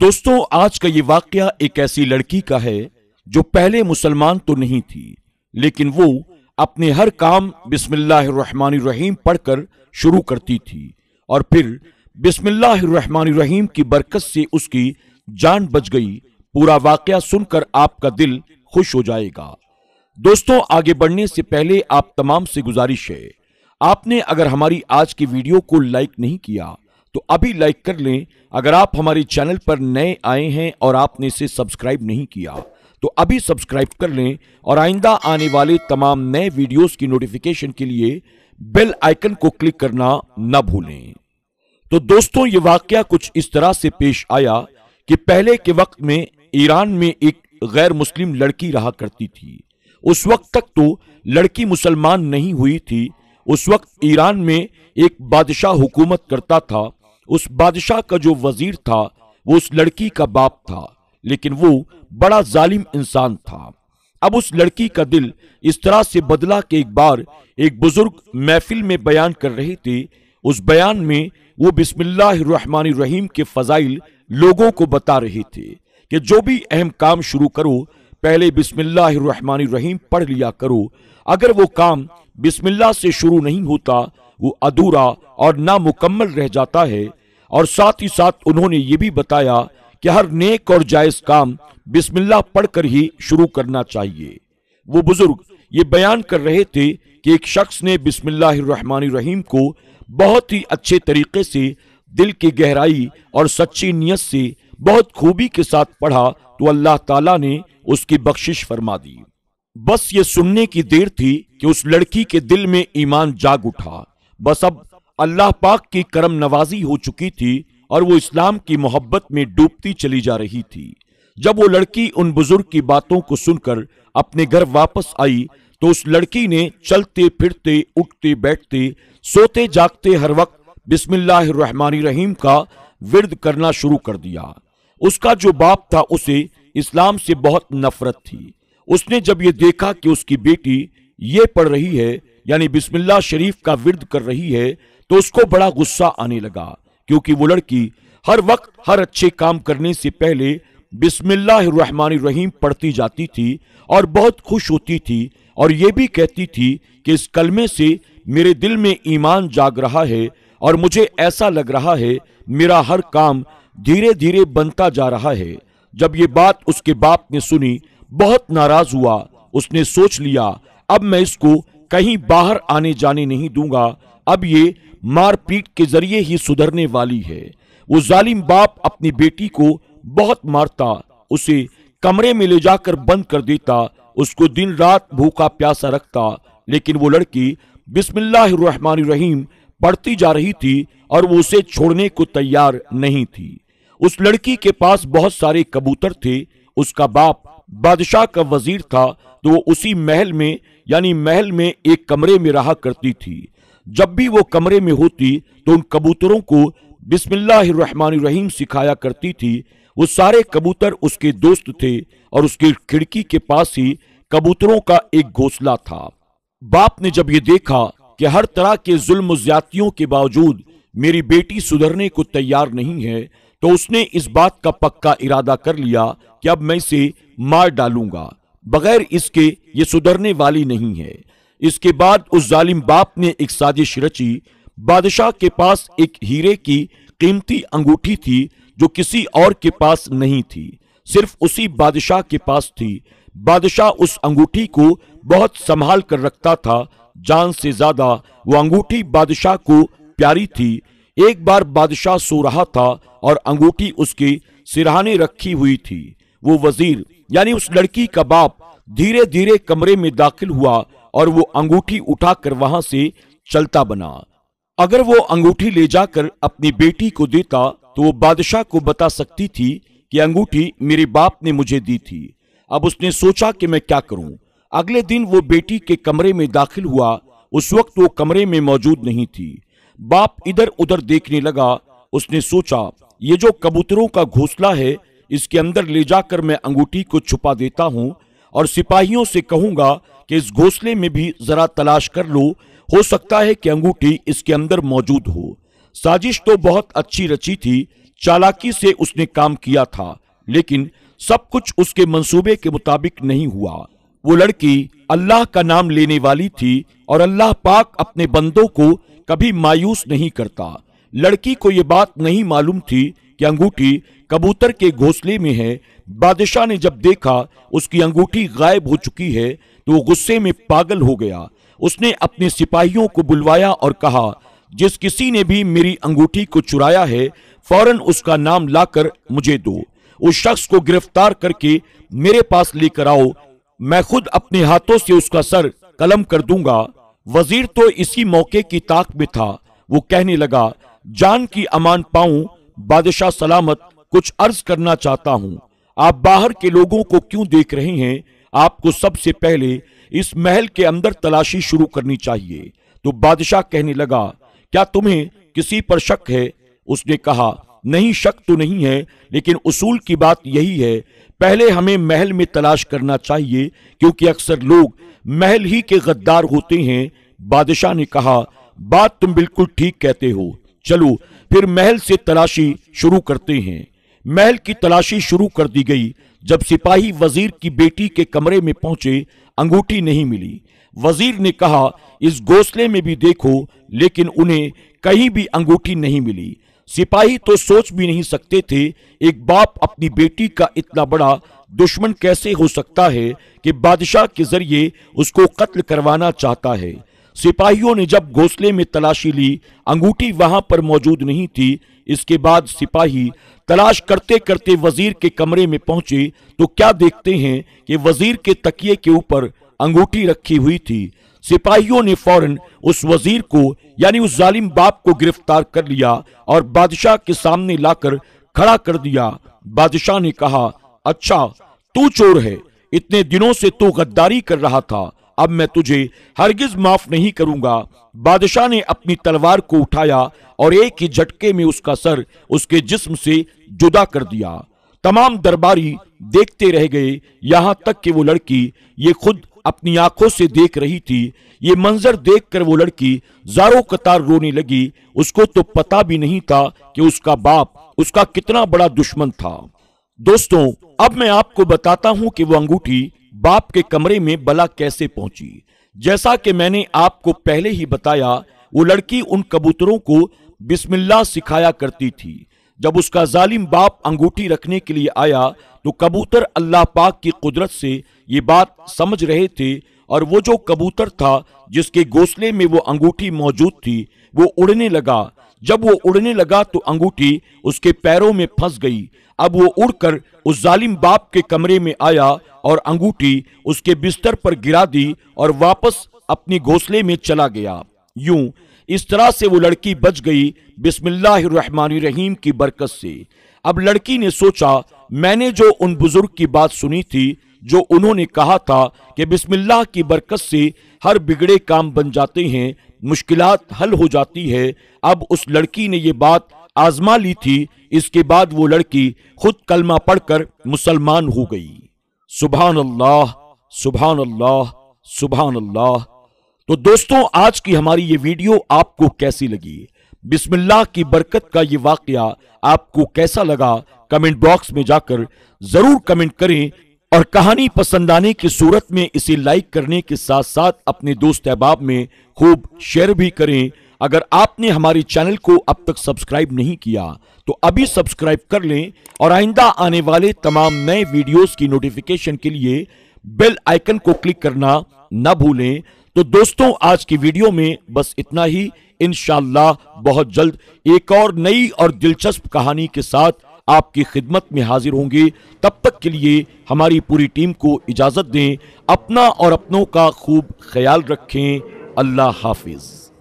दोस्तों आज का ये वाक्य एक ऐसी लड़की का है जो पहले मुसलमान तो नहीं थी लेकिन वो अपने हर काम रहीम पढ़कर शुरू करती थी और फिर बिस्मिल्लाहिर्रहमानिर्रहीम की बरकत से उसकी जान बच गई पूरा वाक्य सुनकर आपका दिल खुश हो जाएगा दोस्तों आगे बढ़ने से पहले आप तमाम से गुजारिश है आपने अगर हमारी आज की वीडियो को लाइक नहीं किया तो अभी लाइक कर लें अगर आप हमारे चैनल पर नए आए हैं और आपने इसे सब्सक्राइब नहीं किया तो अभी सब्सक्राइब कर लें और आइंदा आने वाले तमाम नए वीडियोस की नोटिफिकेशन के लिए बेल आइकन को क्लिक करना न भूलें तो दोस्तों ये वाक्य कुछ इस तरह से पेश आया कि पहले के वक्त में ईरान में एक गैर मुस्लिम लड़की रहा करती थी उस वक्त तक तो लड़की मुसलमान नहीं हुई थी उस वक्त ईरान में एक बादशाह हुकूमत करता था उस बादशाह का जो वजीर था वो उस लड़की का बाप था लेकिन वो बड़ा जालिम इंसान था अब उस लड़की का दिल इस तरह से बदला कि एक बार एक बुजुर्ग महफिल में बयान कर रहे थे उस बयान में वो बिस्मिल्लाहमान रहीम के फजाइल लोगों को बता रहे थे कि जो भी अहम काम शुरू करो पहले बिस्मिल्लाहमान रहीम पढ़ लिया करो अगर वो काम बिस्मिल्ला से शुरू नहीं होता वो अधूरा और नामुकम्मल रह जाता है और साथ ही साथ उन्होंने ये भी बताया कि हर नेक और जायज काम बिस्मिल्लाह पढ़कर ही शुरू करना चाहिए वो बुजुर्ग ये बयान कर रहे थे कि एक शख्स ने बिस्मिल्लाहमान को बहुत ही अच्छे तरीके से दिल की गहराई और सच्ची नीयत से बहुत खूबी के साथ पढ़ा तो अल्लाह ताला ने उसकी बख्शिश फरमा दी बस ये सुनने की देर थी कि उस लड़की के दिल में ईमान जाग उठा बस अब अल्लाह पाक की करम नवाजी हो चुकी थी और वो इस्लाम की मोहब्बत में डूबती चली जा रही थी जब वो लड़की उन बुजुर्ग की बातों को सुनकर अपने घर वापस आई तो उस लड़की ने चलते फिरते उठते बैठते सोते जागते हर वक्त बिस्मिल्लाहमान का विरद करना शुरू कर दिया उसका जो बाप था उसे इस्लाम से बहुत नफरत थी उसने जब ये देखा कि उसकी बेटी ये पढ़ रही है यानी बिस्मिल्ला शरीफ का विरद कर रही है तो उसको बड़ा गुस्सा आने लगा क्योंकि वो लड़की हर वक्त हर अच्छे काम करने से पहले बिस्मिल्लाहमान पढ़ती जाती थी और बहुत खुश होती थी और ये भी कहती थी कि इस कलमे से मेरे दिल में ईमान जाग रहा है और मुझे ऐसा लग रहा है मेरा हर काम धीरे धीरे बनता जा रहा है जब ये बात उसके बाप ने सुनी बहुत नाराज हुआ उसने सोच लिया अब मैं इसको कहीं बाहर आने जाने नहीं दूंगा अब ये मारपीट के जरिए ही सुधरने वाली है वो जालिम बाप अपनी बेटी को बहुत मारता उसे कमरे में ले जाकर बंद कर देता उसको दिन रात भूखा प्यासा रखता लेकिन वो लड़की बिस्मिल्लाहिर्रहमानिर्रहीम पढ़ती जा रही थी और वो उसे छोड़ने को तैयार नहीं थी उस लड़की के पास बहुत सारे कबूतर थे उसका बाप बादशाह का वजीर था तो वो उसी महल में यानी महल में एक कमरे में रहा करती थी जब भी वो कमरे में होती तो उन कबूतरों को बिस्मिल्लाहिर्रहमानिर्रहीम सिखाया करती थी वो सारे कबूतर उसके दोस्त थे और उसकी खिड़की के पास ही कबूतरों का एक घोंसला था बाप ने जब ये देखा कि हर तरह के जुल्म ज्यादतियों के बावजूद मेरी बेटी सुधरने को तैयार नहीं है तो उसने इस बात का पक्का इरादा कर लिया कि अब मैं इसे मार डालूंगा बगैर इसके ये सुधरने वाली नहीं है इसके बाद उस जालिम बाप ने एक साजिश रची बादशाह के पास एक हीरे की कीमती अंगूठी थी जो किसी और के पास नहीं थी सिर्फ उसी बादशाह के पास थी बादशाह उस अंगूठी को बहुत संभाल कर रखता था जान से ज्यादा वो अंगूठी बादशाह को प्यारी थी एक बार बादशाह सो रहा था और अंगूठी उसके सिरहाने रखी हुई थी वो वजीर यानी उस लड़की का बाप धीरे धीरे कमरे में दाखिल हुआ और वो अंगूठी उठाकर वहां से चलता बना अगर वो अंगूठी ले जाकर अपनी बेटी को देता तो वो बादशाह को बता सकती थी कि अंगूठी मेरे बाप ने मुझे दी थी अब उसने सोचा कि मैं क्या करूं अगले दिन वो बेटी के कमरे में दाखिल हुआ उस वक्त वो कमरे में मौजूद नहीं थी बाप इधर उधर देखने लगा उसने सोचा ये जो कबूतरों का घोसला है इसके अंदर ले जाकर मैं अंगूठी को छुपा देता हूं और सिपाहियों से कहूंगा कि इस घोंसले में भी जरा तलाश कर लो हो सकता है कि अंगूठी इसके अंदर मौजूद हो साजिश तो बहुत अच्छी रची थी चालाकी से उसने काम किया था लेकिन सब कुछ उसके मंसूबे के मुताबिक नहीं हुआ वो लड़की अल्लाह का नाम लेने वाली थी और अल्लाह पाक अपने बंदों को कभी मायूस नहीं करता लड़की को ये बात नहीं मालूम थी कि अंगूठी कबूतर के घोंसले में है बादशाह ने जब देखा उसकी अंगूठी गायब हो चुकी है तो वो गुस्से में पागल हो गया उसने अपने सिपाहियों को बुलवाया और कहा जिस किसी ने भी मेरी अंगूठी को चुराया है फौरन उसका नाम लाकर मुझे दो उस शख्स को गिरफ्तार करके मेरे पास लेकर आओ मैं खुद अपने हाथों से उसका सर कलम कर दूंगा वजीर तो इसी मौके की ताक में था वो कहने लगा जान की अमान पाऊं बादशाह सलामत कुछ अर्ज करना चाहता हूं आप बाहर के लोगों को क्यों देख रहे हैं आपको सबसे पहले इस महल के अंदर तलाशी शुरू करनी चाहिए तो बादशाह कहने लगा क्या तुम्हें किसी पर शक है उसने कहा नहीं शक तो नहीं है लेकिन उसूल की बात यही है पहले हमें महल में तलाश करना चाहिए क्योंकि अक्सर लोग महल ही के गद्दार होते हैं बादशाह ने कहा बात तुम बिल्कुल ठीक कहते हो चलो फिर महल से तलाशी शुरू करते हैं महल की तलाशी शुरू कर दी गई जब सिपाही वजीर की बेटी के कमरे में पहुंचे अंगूठी नहीं मिली वजीर ने कहा इस घोसले में भी देखो लेकिन उन्हें कहीं भी अंगूठी नहीं मिली सिपाही तो सोच भी नहीं सकते थे एक बाप अपनी बेटी का इतना बड़ा दुश्मन कैसे हो सकता है कि बादशाह के जरिए उसको कत्ल करवाना चाहता है सिपाहियों ने जब घोसले में तलाशी ली अंगूठी वहां पर मौजूद नहीं थी इसके बाद सिपाही तलाश करते करते वजीर के कमरे में पहुंचे तो क्या देखते हैं कि वजीर के तकिए के ऊपर अंगूठी रखी हुई थी सिपाहियों ने फौरन उस वजीर को यानी उस जालिम बाप को गिरफ्तार कर लिया और बादशाह के सामने लाकर खड़ा कर दिया बादशाह ने कहा अच्छा तू चोर है इतने दिनों से तू गद्दारी कर रहा था अब मैं तुझे हरगिज माफ नहीं करूंगा बादशाह ने अपनी तलवार को उठाया और एक ही झटके में उसका सर उसके जिस्म से जुदा कर दिया तमाम दरबारी देखते रह गए यहाँ तक कि वो लड़की ये खुद अपनी आंखों से देख रही थी ये मंजर देखकर वो लड़की जारो कतार रोने लगी उसको तो पता भी नहीं था कि उसका बाप उसका कितना बड़ा दुश्मन था दोस्तों अब मैं आपको बताता हूं कि वो अंगूठी बाप के कमरे में बला कैसे पहुंची जैसा कि मैंने आपको पहले ही बताया वो लड़की उन कबूतरों को बिस्मिल्ला सिखाया करती थी जब उसका जालिम बाप अंगूठी रखने के लिए आया तो कबूतर अल्लाह पाक की कुदरत से ये बात समझ रहे थे और वो जो कबूतर था जिसके घोसले में वो अंगूठी मौजूद थी वो उड़ने लगा जब वो उड़ने लगा तो अंगूठी उसके पैरों में फंस गई अब वो उड़कर उस जालिम बाप के कमरे में आया और अंगूठी उसके बिस्तर पर गिरा दी और वापस अपने घोसले में चला गया यूं इस तरह से वो लड़की बच गई बिस्मिल्लाहमान रहीम की बरकत से अब लड़की ने सोचा मैंने जो उन बुजुर्ग की बात सुनी थी जो उन्होंने कहा था कि बिस्मिल्लाह की बरकत से हर बिगड़े काम बन जाते हैं मुश्किल हल हो जाती है अब उस लड़की ने ये बात आजमा ली थी इसके बाद वो लड़की खुद कलमा पढ़कर मुसलमान हो गई सुबह अल्लाह सुबह अल्लाह सुबह अल्लाह तो दोस्तों आज की हमारी ये वीडियो आपको कैसी लगी बिस्मिल्लाह की बरकत का ये वाकया आपको कैसा लगा कमेंट बॉक्स में जाकर ज़रूर कमेंट करें और कहानी पसंद आने की सूरत में इसे लाइक करने के साथ साथ अपने दोस्त अहबाब में खूब शेयर भी करें अगर आपने हमारे चैनल को अब तक सब्सक्राइब नहीं किया तो अभी सब्सक्राइब कर लें और आइंदा आने वाले तमाम नए वीडियोस की नोटिफिकेशन के लिए बेल आइकन को क्लिक करना ना भूलें तो दोस्तों आज की वीडियो में बस इतना ही इनशाला बहुत जल्द एक और नई और दिलचस्प कहानी के साथ आपकी खिदमत में हाजिर होंगे तब तक के लिए हमारी पूरी टीम को इजाज़त दें अपना और अपनों का खूब ख्याल रखें अल्लाह हाफिज़